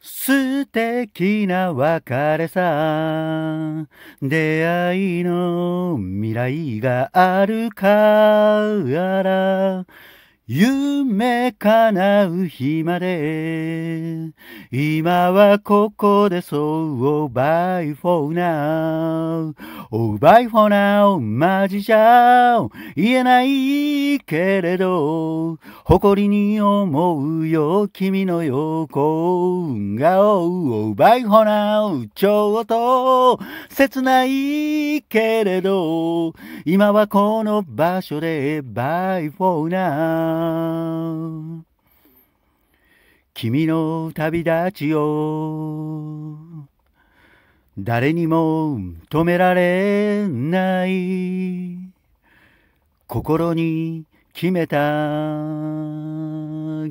素敵な別れさ出会いの未来があるから夢叶う日まで今はここでそう Bye for now Oh bye for now マジじゃ言えないけれど誇りに思うよ君の横顔 Oh bye for now ちょっと切ないけれど今はこの場所で Bye for now 君の旅立ちを誰にも止められない心に決めた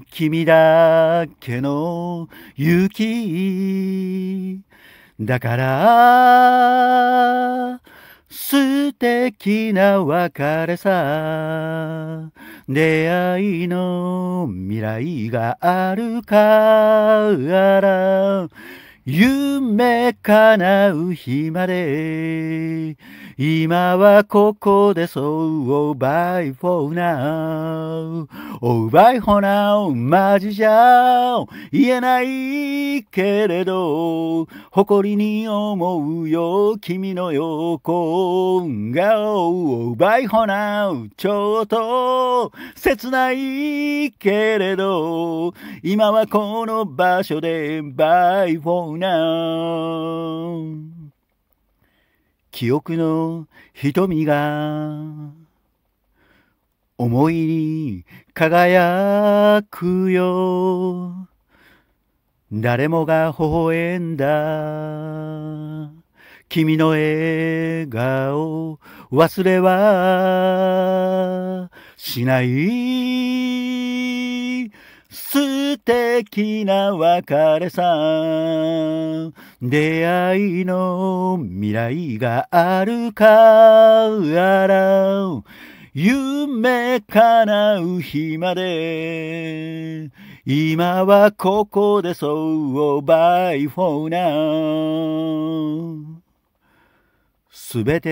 君だけの勇気だから素敵な別れさ出会いの未来があるから夢叶う日まで今はここでそう Oh by for now Oh by for now マジじゃ言えないけれど誇りに思うよ君の横顔 Oh by for now ちょっと切ないけれど今はこの場所で By for now な記憶の瞳が思いに輝くよ誰もが微笑んだ君の笑顔忘れはしない的な別れさ出会いの未来があるから夢叶う日まで今はここでそうバイフォーナーすべて